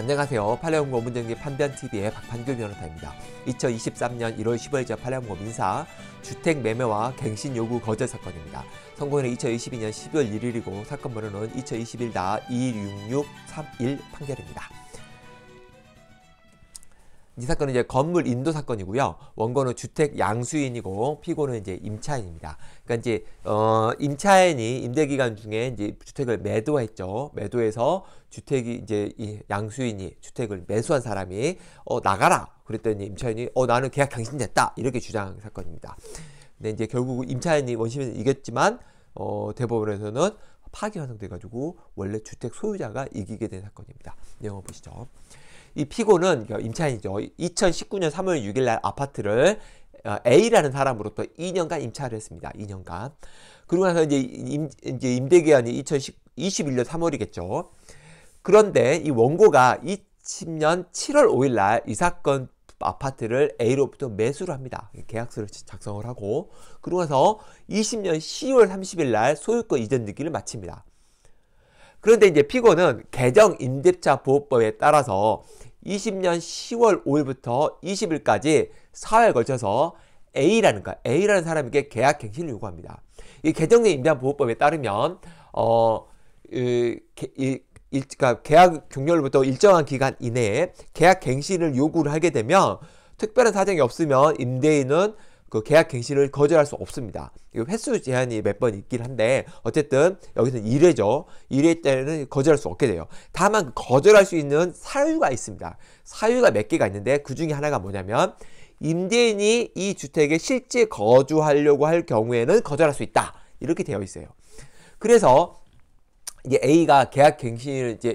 안녕하세요. 팔레온고 문정리 판변TV의 박판규 변호사입니다. 2023년 1월 15일자 팔레온고 민사 주택 매매와 갱신 요구 거절 사건입니다. 선고일은 2022년 12월 1일이고 사건 번호는 2021-26631 판결입니다. 이 사건은 이제 건물 인도 사건이고요. 원고는 주택 양수인이고 피고는 이제 임차인입니다. 그러니까 이제 어 임차인이 임대 기간 중에 이제 주택을 매도했죠. 매도해서 주택이 이제 이 양수인이 주택을 매수한 사람이 어 나가라 그랬더니 임차인이 어 나는 계약 경신됐다 이렇게 주장 한 사건입니다. 근데 이제 결국 임차인이 원심에서 이겼지만 어 대법원에서는 파기 환송돼 가지고 원래 주택 소유자가 이기게 된 사건입니다. 내용 을 보시죠. 이 피고는 그 임차인이죠. 2019년 3월 6일 날 아파트를 어, A라는 사람으로부터 2년간 임차를 했습니다. 2년간. 그러고 나서 이제, 임, 이제 임대기한이 2021년 3월이겠죠. 그런데 이 원고가 2 0년 7월 5일 날 이 사건 아파트를 A로부터 매수를 합니다. 계약서를 작성을 하고 그러고 나서 20년 10월 30일 날 소유권 이전 등기를 마칩니다. 그런데 이제 피고는 개정 임대차 보호법에 따라서 20년 10월 5일부터 20일까지 4회에 걸쳐서 A라는 가 A라는 사람에게 계약 갱신을 요구합니다. 이 개정된 임대한 보호법에 따르면 어, 이, 이, 일, 그러니까 계약 종료로부터 일정한 기간 이내에 계약 갱신을 요구를 하게 되면 특별한 사정이 없으면 임대인은 그 계약 갱신을 거절할 수 없습니다. 이 횟수 제한이 몇 번 있긴 한데 어쨌든 여기서는 1회죠. 1회 때는 거절할 수 없게 돼요. 다만 거절할 수 있는 사유가 있습니다. 사유가 몇 개가 있는데 그 중에 하나가 뭐냐면 임대인이 이 주택에 실제 거주하려고 할 경우에는 거절할 수 있다. 이렇게 되어 있어요. 그래서 이게 A가 계약 갱신을 이제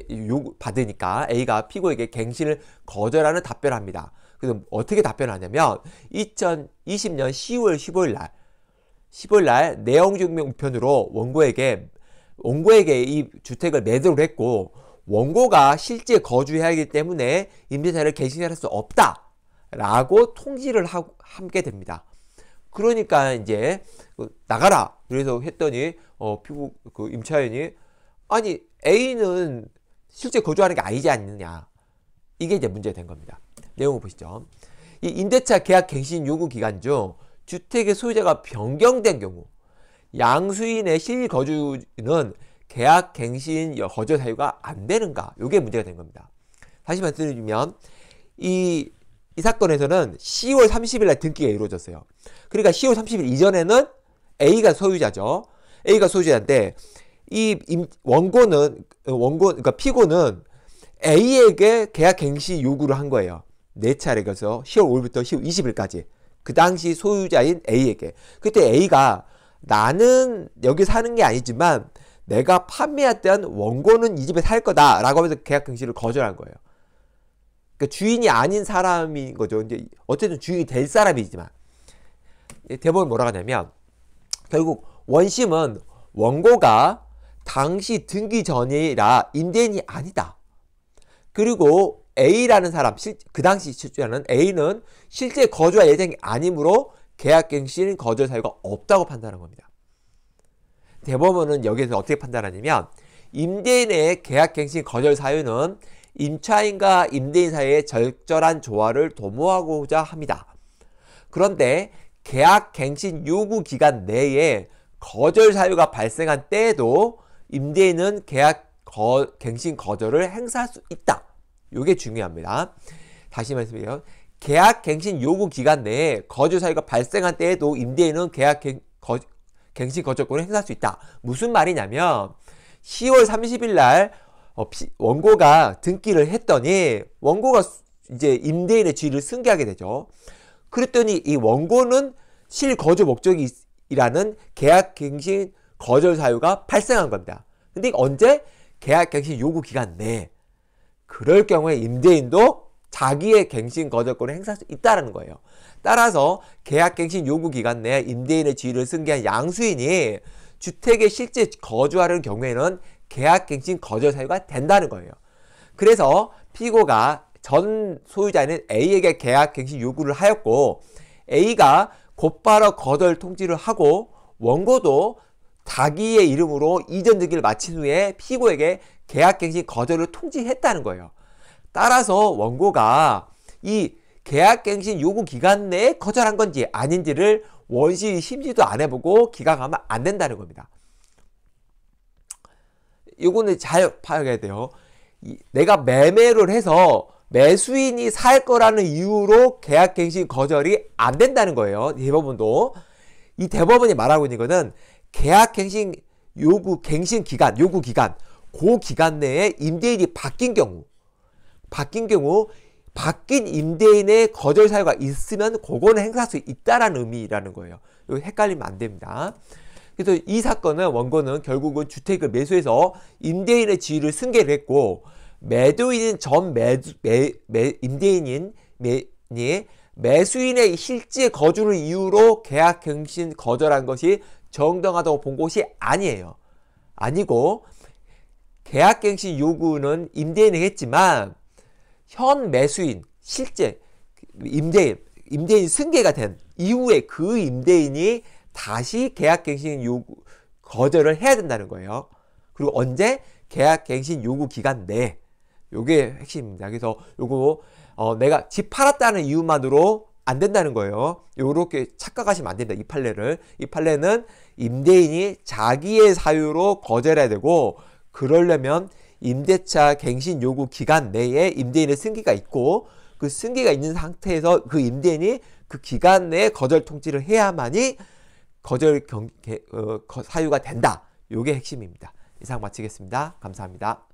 받으니까 A가 피고에게 갱신을 거절하는 답변을 합니다. 그래 어떻게 답변하냐면 2020년 10월 15일 날 15일 날 내용 증명편으로 우 원고에게 원고에게 이 주택을 매도를 했고 원고가 실제 거주해야 하기 때문에 임대차를 갱신할수 없다 라고 통지를 하, 함께 됩니다 그러니까 이제 그 나가라 그래서 했더니 어 피부 그 임차인이 아니 A는 실제 거주하는 게 아니지 않느냐 이게 이제 문제된 겁니다 내용을 보시죠. 이 임대차 계약 갱신 요구 기간 중 주택의 소유자가 변경된 경우 양수인의 실거주는 계약 갱신 거절 사유가 안 되는가? 이게 문제가 된 겁니다. 다시 말씀드리면 이, 이 사건에서는 10월 30일 날 등기가 이루어졌어요. 그러니까 10월 30일 이전에는 A가 소유자죠. A가 소유자인데 이 원고는 원고 그러니까 피고는 A에게 계약 갱신 요구를 한 거예요. 네 차례 걸쳐서 10월 5일부터 10월 20일까지 그 당시 소유자인 A에게 그때 A가 나는 여기 사는 게 아니지만 내가 판매했던 원고는 이 집에 살 거다라고 하면서 계약 경시를 거절한 거예요. 그러니까 주인이 아닌 사람인 거죠. 이제 어쨌든 주인이 될 사람이지만 대법원 뭐라고 하냐면 결국 원심은 원고가 당시 등기 전이라 임대인이 아니다. 그리고 A라는 사람, 실, 그 당시 실주자는 A는 실제 거주와 예정이 아니므로 계약갱신 거절 사유가 없다고 판단한 겁니다. 대법원은 여기서 에 어떻게 판단하냐면 임대인의 계약갱신 거절 사유는 임차인과 임대인 사이의 절절한 조화를 도모하고자 합니다. 그런데 계약갱신 요구 기간 내에 거절 사유가 발생한 때에도 임대인은 계약 거, 갱신 거절을 행사할 수 있다. 요게 중요합니다. 다시 말씀드려요. 계약갱신 요구 기간 내에 거주 사유가 발생한 때에도 임대인은 계약갱신 거주권을 행사할 수 있다. 무슨 말이냐면 10월 30일 날 어, 원고가 등기를 했더니 원고가 이제 임대인의 지위를 승계하게 되죠. 그랬더니 이 원고는 실거주 목적이라는 계약갱신 거절 사유가 발생한 겁니다. 근데 언제? 계약갱신 요구 기간 내에 그럴 경우에 임대인도 자기의 갱신 거절권을 행사할 수 있다는 거예요. 따라서 계약갱신 요구 기간 내에 임대인의 지위를 승계한 양수인이 주택에 실제 거주하는 경우에는 계약갱신 거절 사유가 된다는 거예요. 그래서 피고가 전 소유자인 A에게 계약갱신 요구를 하였고 A가 곧바로 거절 통지를 하고 원고도 자기의 이름으로 이전 등기를 마친 후에 피고에게 계약갱신 거절을 통지했다는 거예요. 따라서 원고가 이 계약갱신 요구 기간 내에 거절한 건지 아닌지를 원시 심지도 안 해보고 기각하면 안 된다는 겁니다. 요거는 잘 파악해야 돼요. 내가 매매를 해서 매수인이 살 거라는 이유로 계약갱신 거절이 안 된다는 거예요. 대법원도. 이 대법원이 말하고 있는 거는 계약갱신 요구 갱신 기간, 요구 기간, 고 기간 내에 임대인이 바뀐 경우, 바뀐 경우, 바뀐 임대인의 거절 사유가 있으면 그거는 행사할 수 있다라는 의미라는 거예요. 이거 헷갈리면 안 됩니다. 그래서 이 사건은 원고는 결국은 주택을 매수해서 임대인의 지위를 승계를 했고 매도인은 전 매수, 매, 매, 임대인인 매니 예, 매수인의 실제 거주를 이유로 계약 갱신 거절한 것이 정당하다고 본 것이 아니에요. 아니고 계약갱신 요구는 임대인이 했지만 현 매수인 실제 임대인 임대인 승계가 된 이후에 그 임대인이 다시 계약갱신 요구 거절을 해야 된다는 거예요. 그리고 언제 계약갱신 요구 기간 내 요게 핵심입니다. 그래서 요거 어, 내가 집 팔았다는 이유만으로 안 된다는 거예요. 요렇게 착각하시면 안됩다이 판례를. 이 판례는 임대인이 자기의 사유로 거절해야 되고 그러려면 임대차 갱신 요구 기간 내에 임대인의 승기가 있고 그 승기가 있는 상태에서 그 임대인이 그 기간 내에 거절 통지를 해야만이 거절 경, 어, 사유가 된다. 요게 핵심입니다. 이상 마치겠습니다. 감사합니다.